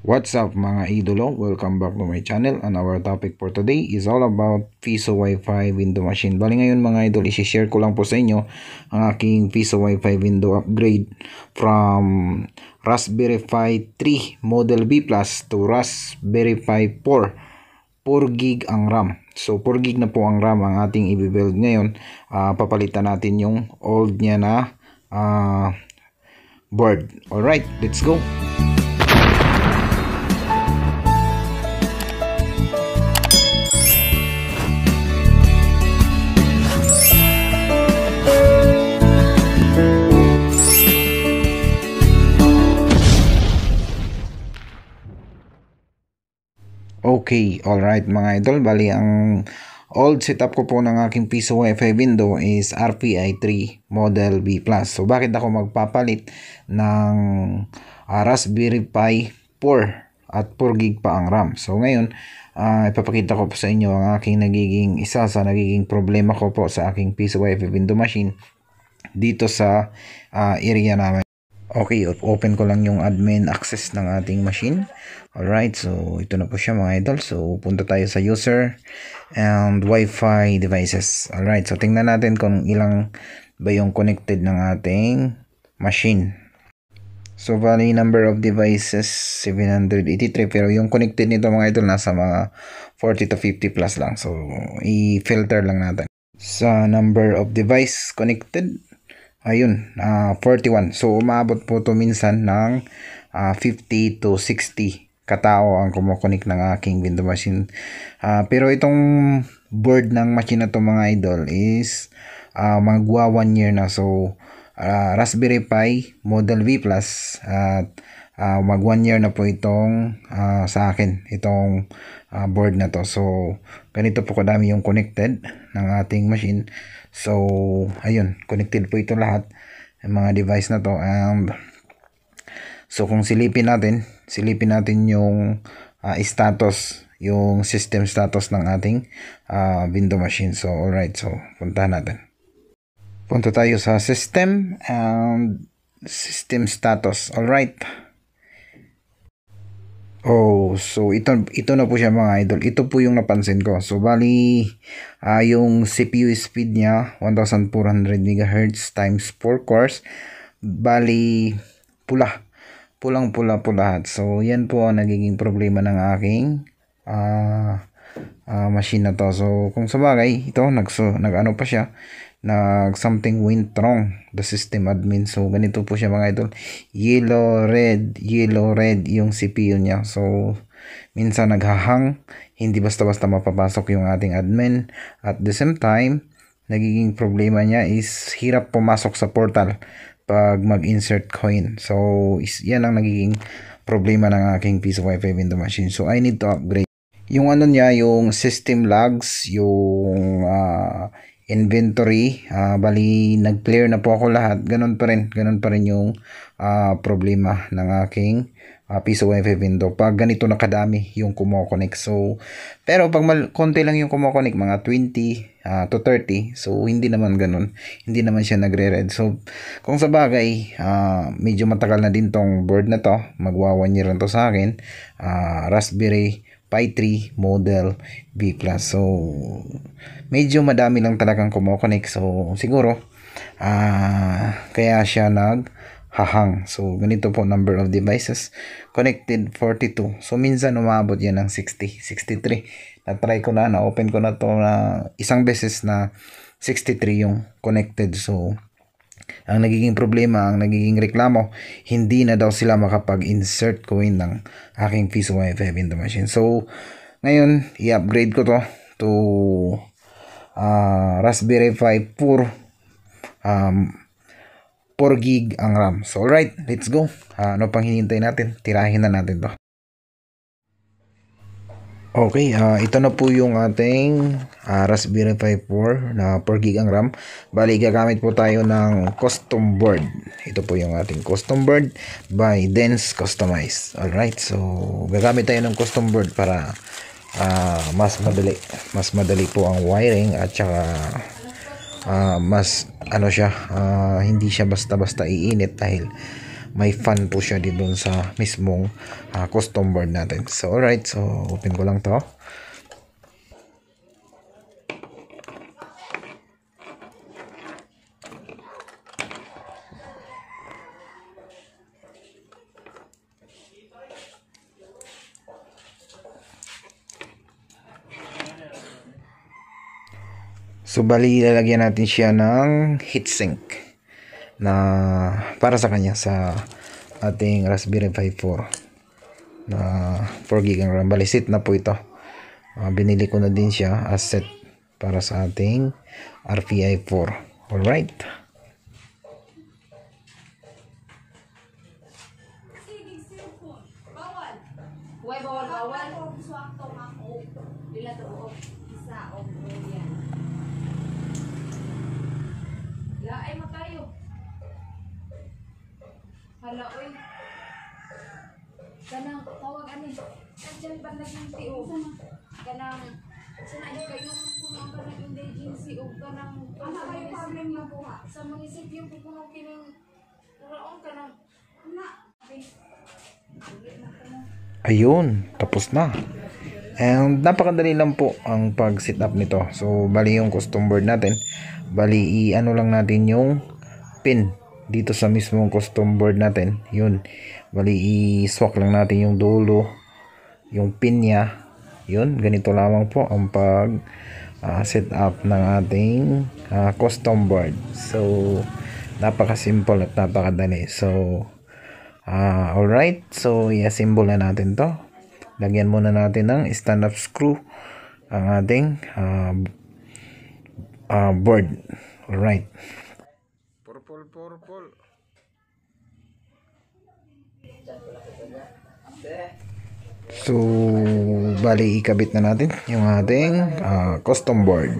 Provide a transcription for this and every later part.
What's up mga idolo? Welcome back to my channel and our topic for today is all about Piso Wi-Fi window machine. Bali ngayon mga idol, isi-share ko lang po sa inyo ang aking Piso Wi-Fi window upgrade from Raspberry Pi 3 Model B Plus to Raspberry Pi 4. 4 gig ang RAM. So 4 gig na po ang RAM ang ating i-build ngayon. Uh, papalitan natin yung old niya na uh, board. Alright, let's go! Okay, alright mga idol, bali ang old setup ko po ng aking piso wifi window is RPI 3 model B+. So bakit ako magpapalit ng uh, Raspberry Pi 4 at 4 gig pa ang RAM. So ngayon, uh, ipapakita ko po sa inyo ang aking nagiging isa sa nagiging problema ko po sa aking piso wifi window machine dito sa uh, area namin. Okay, open ko lang yung admin access ng ating machine. Alright, so ito na po siya mga idol. So punta tayo sa user and Wi-Fi devices. Alright, so tingnan natin kung ilang ba yung connected ng ating machine. So value number of devices 783 pero yung connected nito mga idol nasa mga 40 to 50 plus lang. So i-filter lang natin. Sa number of device connected ayun, uh, ah, 41. So, umaabot po to minsan ng uh, ah, 50 to 60 katao ang kumukunik ng aking window machine. Uh, pero itong board ng machine na to mga idol is uh, magwa 1 year na. So, uh, Raspberry Pi Model V Plus at uh, uh, mag one year na po itong uh, sa akin itong uh, board na to so ganito po kadami yung connected ng ating machine so ayun connected po ito lahat ng mga device na to and so kung silipin natin silipin natin yung uh, status yung system status ng ating uh, window machine so alright so puntahan natin punta tayo sa system and system status alright Oh, so ito ito na po siya mga idol. Ito po yung napansin ko. So bali uh, yung CPU speed niya 1400 MHz times 4 cores. Bali pula. Pulang pula po lahat. So yan po ang nagiging problema ng aking uh, uh, machine na to. So kung sa bagay, ito nagso nagano pa siya nag something went wrong the system admin so ganito po siya mga idol yellow red yellow red yung CPU niya so minsan naghahang hindi basta-basta mapapasok yung ating admin at the same time nagiging problema niya is hirap pumasok sa portal pag mag-insert coin so is, yan ang nagiging problema ng aking piece of wifi window machine so I need to upgrade yung ano niya yung system logs yung uh, inventory, uh, bali nag-clear na po ako lahat, ganun pa rin, ganun pa rin yung uh, problema ng aking uh, ah, PSOF window. Pag ganito nakadami yung kumokonek. So, pero pag mal- konti lang yung kumokonek, mga 20 uh, to 30, so hindi naman ganun. Hindi naman siya nagre-red. So, kung sa bagay, uh, medyo matagal na din tong board na to. Magwa 1 year na to sa akin. Uh, Raspberry Pi 3 model B+. So, medyo madami lang talagang kumokonek. So, siguro, uh, kaya siya nag hahang. So, ganito po number of devices. Connected 42. So, minsan umabot yan ng 60, 63. Na-try ko na, na-open ko na to na isang beses na 63 yung connected. So, ang nagiging problema, ang nagiging reklamo, hindi na daw sila makapag-insert coin ng aking Fiso Y5 in the machine. So, ngayon, i-upgrade ko to to uh, Raspberry Pi 4 um, 4 gig ang RAM. So, alright, let's go. Uh, ano pang hinihintay natin? Tirahin na natin to. Okay, uh, ito na po yung ating uh, Raspberry Pi 4 na 4 gig ang RAM. Bali, gagamit po tayo ng custom board. Ito po yung ating custom board by Dense Customize. Alright, so gagamit tayo ng custom board para uh, mas madali. Mas madali po ang wiring at saka uh, mas ano siya, uh, hindi siya basta-basta iinit dahil may fan po siya din doon sa mismong uh, custom board natin. So alright, so open ko lang to. So, bali, lalagyan natin siya ng heatsink na para sa kanya sa ating Raspberry Pi 4 na 4GB RAM. Bali, set na po ito. Uh, binili ko na din siya as set para sa ating RPI 4. Alright. Kanang tawag ani. Kanjan ba naging tiyo? Kanang sinayo kayo kung ka naging agency o kanang ano kayo problem mo po Sa munisip yung pupunong kining kuraon ka na. Ayun, tapos na. And napakadali lang po ang pag setup nito. So, bali yung custom board natin. Bali, i-ano lang natin yung pin dito sa mismong custom board natin. Yun. Bali, i-swak lang natin yung dulo, yung pin niya. Yun, ganito lamang po ang pag uh, set up ng ating uh, custom board. So, napaka-simple at napaka dali So, uh, alright. So, i-assemble na natin to. Lagyan muna natin ng stand-up screw ang ating uh, uh, board. Alright. Purple, purple. So, bali ikabit na natin yung ating uh, custom board.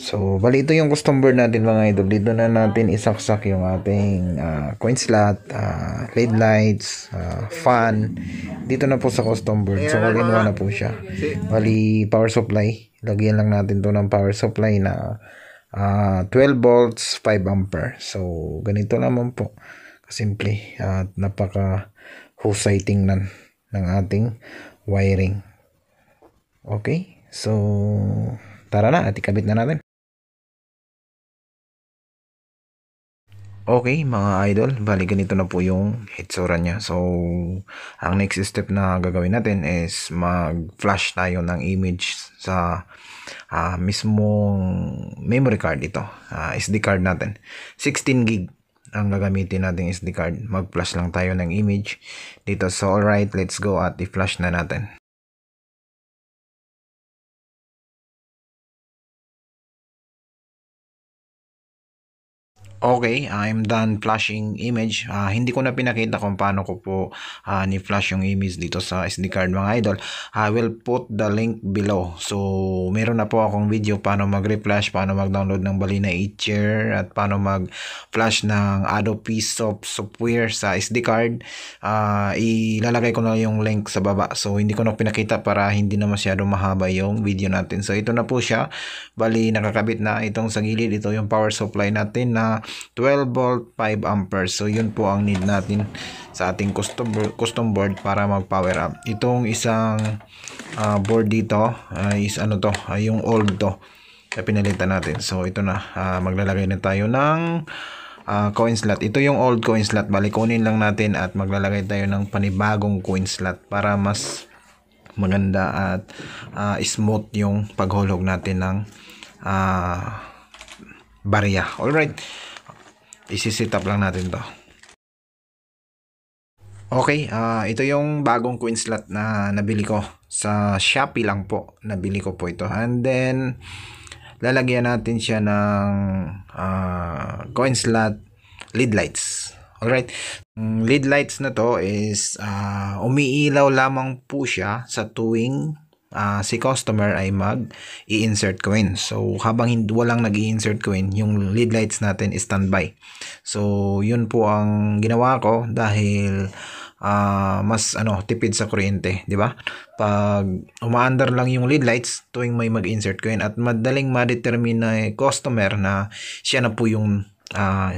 So, bali ito yung custom board natin mga idol. Dito na natin isaksak yung ating uh, coin slot, uh, LED lights, uh, fan. Dito na po sa custom board. So, all in na po siya. Bali, power supply. Lagyan lang natin to ng power supply na uh, 12 volts, 5 ampere. So, ganito naman po simple at napaka husay tingnan ng ating wiring. Okay? So, tara na at ikabit na natin. Okay mga idol, bali ganito na po yung hitsura niya. So, ang next step na gagawin natin is mag-flash tayo ng image sa uh, mismong memory card ito, uh, ah, SD card natin. 16 gig ang gagamitin nating SD card. Mag-flash lang tayo ng image. Dito sa so, alright, let's go at i-flash na natin. Okay, I'm done flashing image. Uh, hindi ko na pinakita kung paano ko po uh, ni-flash yung image dito sa SD card mga idol. I will put the link below. So, meron na po akong video paano mag-reflash, paano mag-download ng Balina 8-chair, at paano mag-flash ng Adobe piece of software sa SD card. Uh, ilalagay ko na yung link sa baba. So, hindi ko na pinakita para hindi na masyado mahaba yung video natin. So, ito na po siya. Bali, nakakabit na itong sa gilid. Ito yung power supply natin na 12 volt 5 ampere so yun po ang need natin sa ating custom custom board para mag power up itong isang uh, board dito uh, is ano to uh, yung old to na pinalitan natin so ito na uh, maglalagay na tayo ng uh, coin slot. Ito yung old coin slot. Bali, kunin lang natin at maglalagay tayo ng panibagong coin slot para mas maganda at uh, smooth yung paghulog natin ng uh, barya. Alright isi-sit up lang natin to Okay, uh, ito yung bagong coin slot na nabili ko sa Shopee lang po. Nabili ko po ito. And then lalagyan natin siya ng uh, coin slot lead lights. Alright, lead lights na to is uh, umiilaw lamang po siya sa tuwing uh, si customer ay mag i-insert coin. So habang hindi, walang nag i insert coin, yung lead lights natin is standby. So yun po ang ginawa ko dahil uh, mas ano tipid sa kuryente, di ba? Pag umaandar lang yung lead lights tuwing may mag-insert coin at madaling ma-determine ng customer na siya na po yung uh,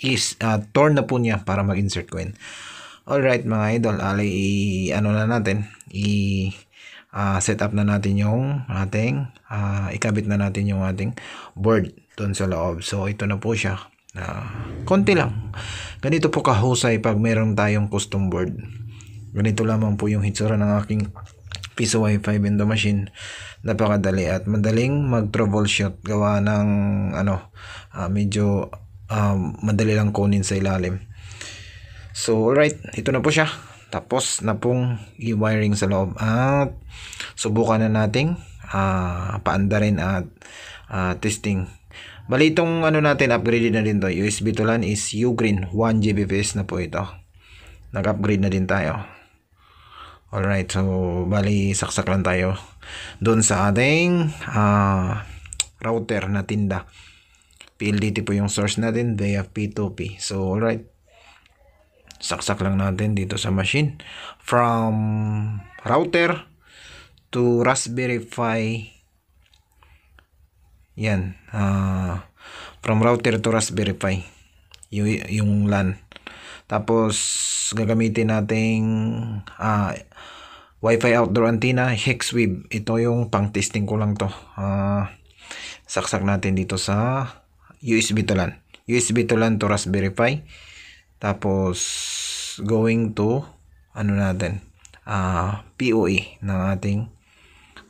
is uh, torn na po niya para mag-insert coin. All right mga idol, alay i ano na natin, i uh, set up na natin yung ating uh, ikabit na natin yung ating board doon sa loob. So ito na po siya. Uh, konti lang. Ganito po kahusay pag meron tayong custom board. Ganito lamang po yung hitsura ng aking piso wifi in the machine napakadali at madaling mag troubleshoot gawa ng ano uh, medyo um, madali lang kunin sa ilalim so alright ito na po siya tapos na pong i-wiring sa loob at subukan na nating uh, paandarin at uh, testing bali itong ano natin upgraded na din to USB to LAN is Ugreen 1 Gbps na po ito nag upgrade na din tayo alright so bali saksak lang tayo doon sa ating uh, router na tinda PLDT po yung source natin via P2P so alright saksak lang natin dito sa machine from router to Raspberry Pi yan uh, from router to Raspberry Pi yung, yung LAN tapos gagamitin natin uh, ah, wifi outdoor antenna Hexweb ito yung pang testing ko lang to uh, saksak natin dito sa USB to LAN USB to LAN to Raspberry Pi tapos, going to, ano natin, uh, ah, PoE ng ating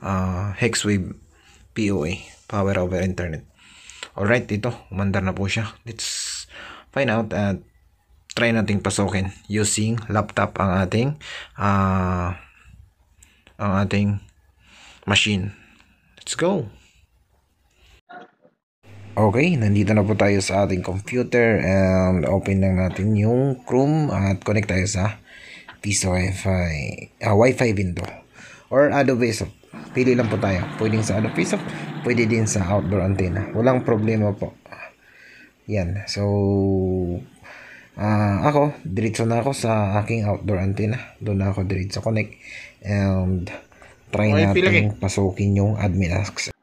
uh, Hexwave PoE, Power over Internet. Alright, ito, umandar na po siya. Let's find out at try nating pasukin using laptop ang ating uh, ang ating machine. Let's go! Okay, nandito na po tayo sa ating computer and um, open lang natin yung Chrome at connect tayo sa piece Wi-Fi, uh, Wi-Fi window or Adobe Soft. Pili lang po tayo. Pwede sa Adobe Soft, pwede din sa outdoor antenna. Walang problema po. Yan. So, uh, ako, diretso na ako sa aking outdoor antenna. Doon ako diretso connect and try natin pasukin yung admin access.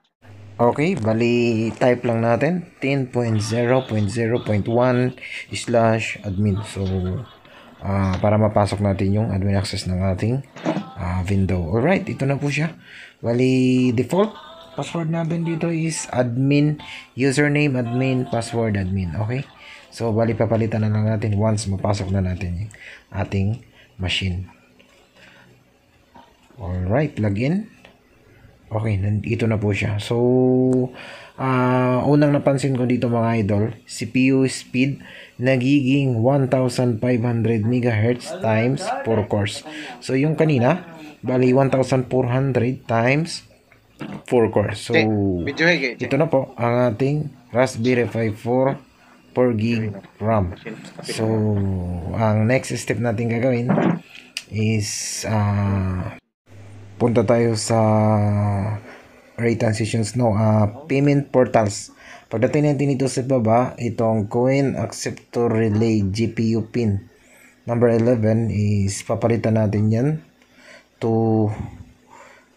Okay, bali type lang natin 10.0.0.1 slash admin. So, uh, para mapasok natin yung admin access ng ating uh, window. Alright, ito na po siya. Bali, default password natin dito is admin, username, admin, password, admin. Okay? So, bali papalitan na lang natin once mapasok na natin yung ating machine. Alright, login. Okay, nandito na po siya. So, uh, unang napansin ko dito mga idol, CPU speed nagiging 1,500 MHz times 4 cores. So, yung kanina, bali 1,400 times 4 cores. So, ito na po ang ating Raspberry Pi 4 4 gig RAM. So, ang next step natin gagawin is uh, punta tayo sa rate transitions no uh, payment portals pagdating natin dito sa baba itong coin acceptor relay GPU pin number 11 is papalitan natin yan to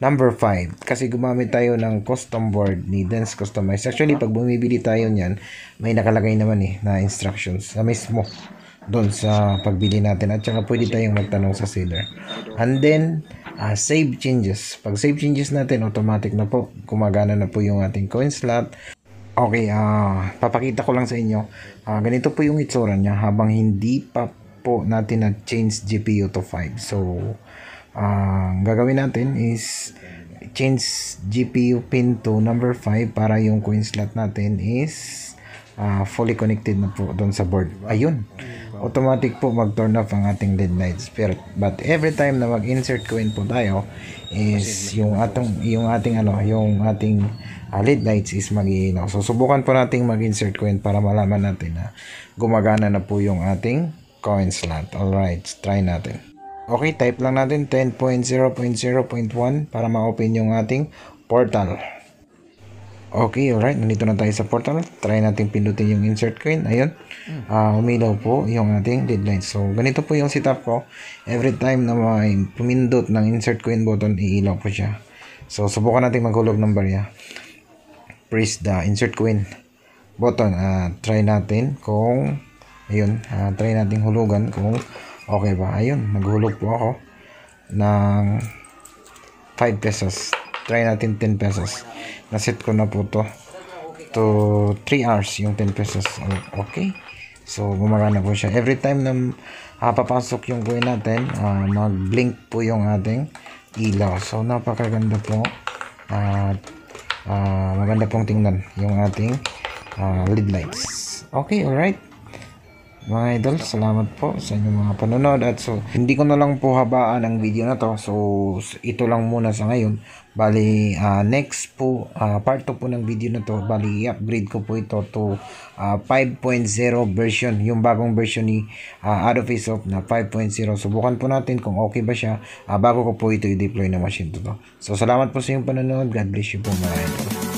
number 5 kasi gumamit tayo ng custom board ni Dense Customize actually pag bumibili tayo niyan may nakalagay naman eh na instructions na mismo doon sa pagbili natin at saka pwede tayong magtanong sa seller and then uh, save changes. Pag save changes natin, automatic na po. Kumagana na po yung ating coin slot. Okay, uh, papakita ko lang sa inyo. Uh, ganito po yung itsura niya habang hindi pa po natin nag change GPU to 5. So, uh, gagawin natin is change GPU pin to number 5 para yung coin slot natin is uh, fully connected na po doon sa board. Ayun. Oh. automatic po mag turn off ang ating dead night spirit but every time na mag insert coin po tayo is yung atong yung ating ano yung ating uh, ah, LED lights is magiilaw so subukan po nating mag insert coin para malaman natin na gumagana na po yung ating coin slot alright try natin okay type lang natin 10.0.0.1 para ma-open yung ating portal Okay, alright. Nandito na tayo sa portal. Try natin pindutin yung insert coin. Ayun. Uh, umilaw po yung ating deadline. So, ganito po yung setup ko. Every time na may pumindot ng insert coin button, iilaw po siya. So, subukan natin maghulog ng barya. Press the insert coin button. Uh, try natin kung ayun. Uh, try natin hulugan kung okay ba. Ayun. Naghulog po ako ng 5 pesos try natin 10 pesos naset ko na po to to 3 hours yung 10 pesos oh, okay so bumara na po siya every time na uh, papasok yung coin natin uh, ah, mag blink po yung ating ilaw so napakaganda po at uh, uh, maganda pong tingnan yung ating uh, ah, lead lights okay alright mga idol, salamat po sa inyong mga panonood at so hindi ko na lang po habaan ang video na to. So ito lang muna sa ngayon. Bali uh, next po uh, part 2 po ng video na to. Bali i-upgrade ko po ito to uh, ah, 5.0 version, yung bagong version ni uh, Adobe Soft na 5.0. Subukan po natin kung okay ba siya uh, bago ko po ito i-deploy na machine to. to. So salamat po sa inyong panonood. God bless you po mga idol.